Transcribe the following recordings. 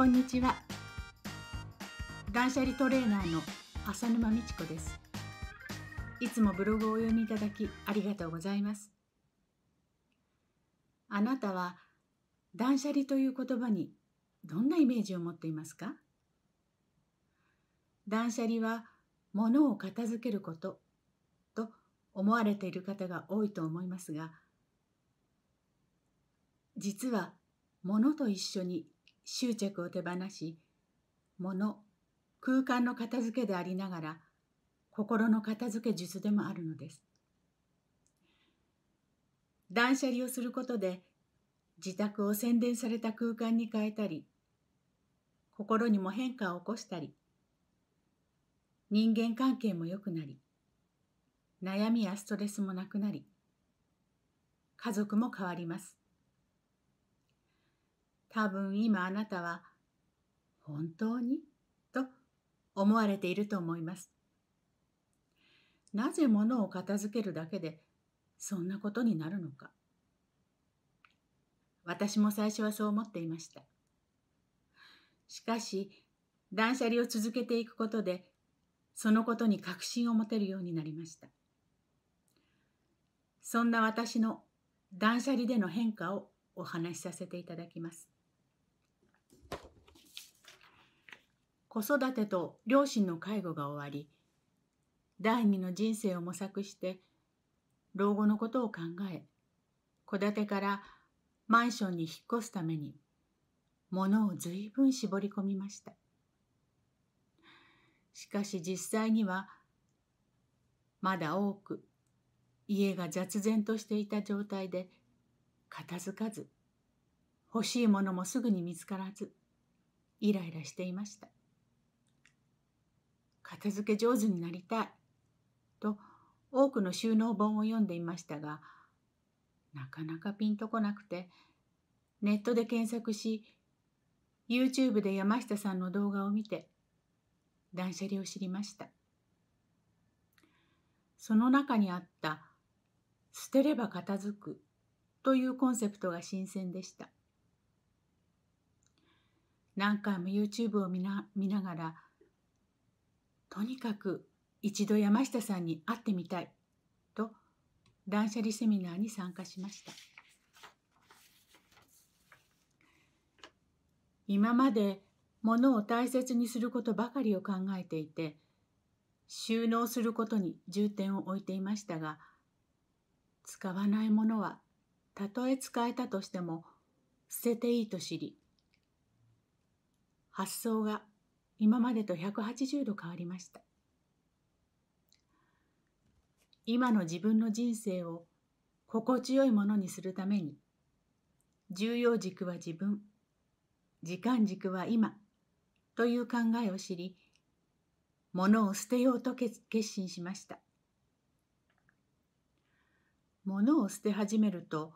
こんにちは断捨離トレーナーの浅沼美智子ですいつもブログをお読みいただきありがとうございますあなたは断捨離という言葉にどんなイメージを持っていますか断捨離は物を片付けることと思われている方が多いと思いますが実は物と一緒に執着を手放し物空間の片付けでありながら心の片付け術でもあるのです断捨離をすることで自宅を洗練された空間に変えたり心にも変化を起こしたり人間関係も良くなり悩みやストレスもなくなり家族も変わります多分今あなたは本当にと思われていると思います。なぜ物を片付けるだけでそんなことになるのか。私も最初はそう思っていました。しかし、断捨離を続けていくことで、そのことに確信を持てるようになりました。そんな私の断捨離での変化をお話しさせていただきます。子育てと両親の介護が終わり第二の人生を模索して老後のことを考え戸建てからマンションに引っ越すために物を随分絞り込みましたしかし実際にはまだ多く家が雑然としていた状態で片付かず欲しいものもすぐに見つからずイライラしていました片付け上手になりたいと多くの収納本を読んでいましたがなかなかピンとこなくてネットで検索し YouTube で山下さんの動画を見て断捨離を知りましたその中にあった「捨てれば片付く」というコンセプトが新鮮でした何回も YouTube を見な見ながらとにかく一度山下さんに会ってみたいと断捨離セミナーに参加しました今まで物を大切にすることばかりを考えていて収納することに重点を置いていましたが使わないものはたとえ使えたとしても捨てていいと知り発想が今までと180度変わりました今の自分の人生を心地よいものにするために重要軸は自分時間軸は今という考えを知り物を捨てようと決心しました物を捨て始めると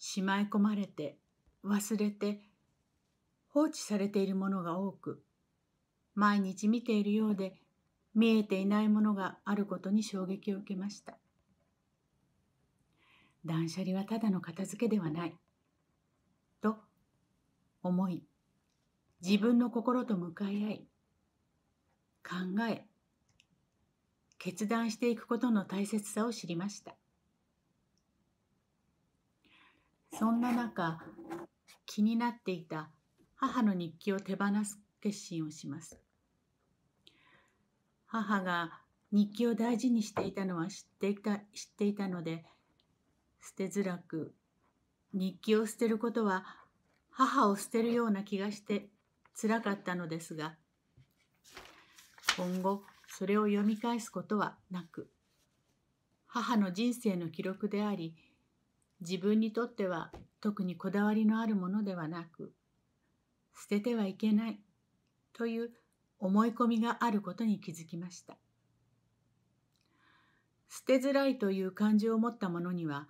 しまい込まれて忘れて放置されているものが多く毎日見ているようで見えていないものがあることに衝撃を受けました断捨離はただの片付けではないと思い自分の心と向かい合い考え決断していくことの大切さを知りましたそんな中気になっていた母の日記を手放す決心をします母が日記を大事にしていたのは知っていた知っていたので捨てづらく日記を捨てることは母を捨てるような気がしてつらかったのですが今後それを読み返すことはなく母の人生の記録であり自分にとっては特にこだわりのあるものではなく捨ててはいけないという思い込みがあることに気づきました。捨てづらいという感情を持ったものには、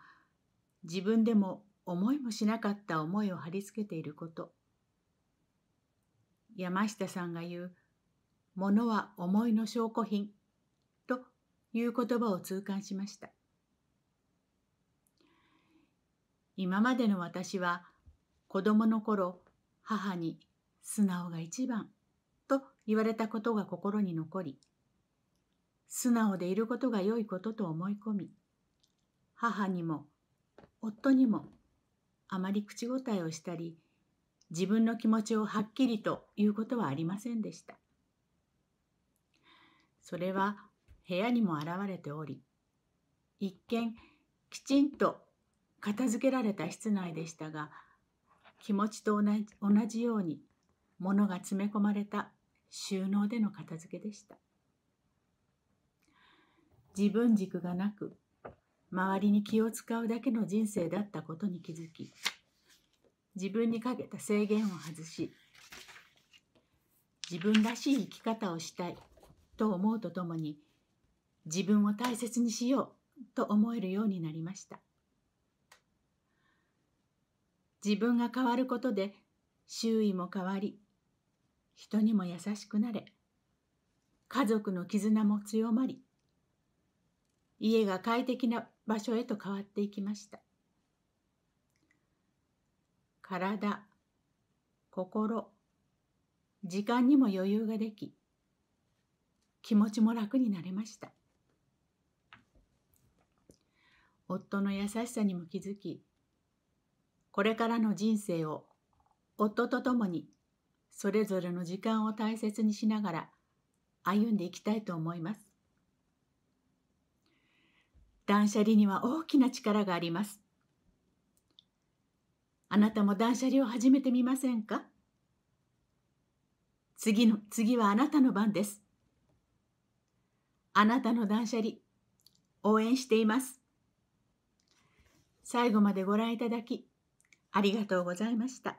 自分でも思いもしなかった思いを貼り付けていること。山下さんが言う、ものは思いの証拠品という言葉を痛感しました。今までの私は子供の頃母に素直が一番言われたことが心に残り、素直でいることが良いことと思い込み、母にも夫にもあまり口答えをしたり、自分の気持ちをはっきりと言うことはありませんでした。それは部屋にも現れており、一見きちんと片付けられた室内でしたが、気持ちと同じ同じように物が詰め込まれた収納での片付けでした自分軸がなく周りに気を使うだけの人生だったことに気づき自分にかけた制限を外し自分らしい生き方をしたいと思うとともに自分を大切にしようと思えるようになりました自分が変わることで周囲も変わり人にも優しくなれ家族の絆も強まり家が快適な場所へと変わっていきました体心時間にも余裕ができ気持ちも楽になれました夫の優しさにも気づきこれからの人生を夫と共にそれぞれの時間を大切にしながら歩んでいきたいと思います断捨離には大きな力がありますあなたも断捨離を始めてみませんか次の次はあなたの番ですあなたの断捨離応援しています最後までご覧いただきありがとうございました。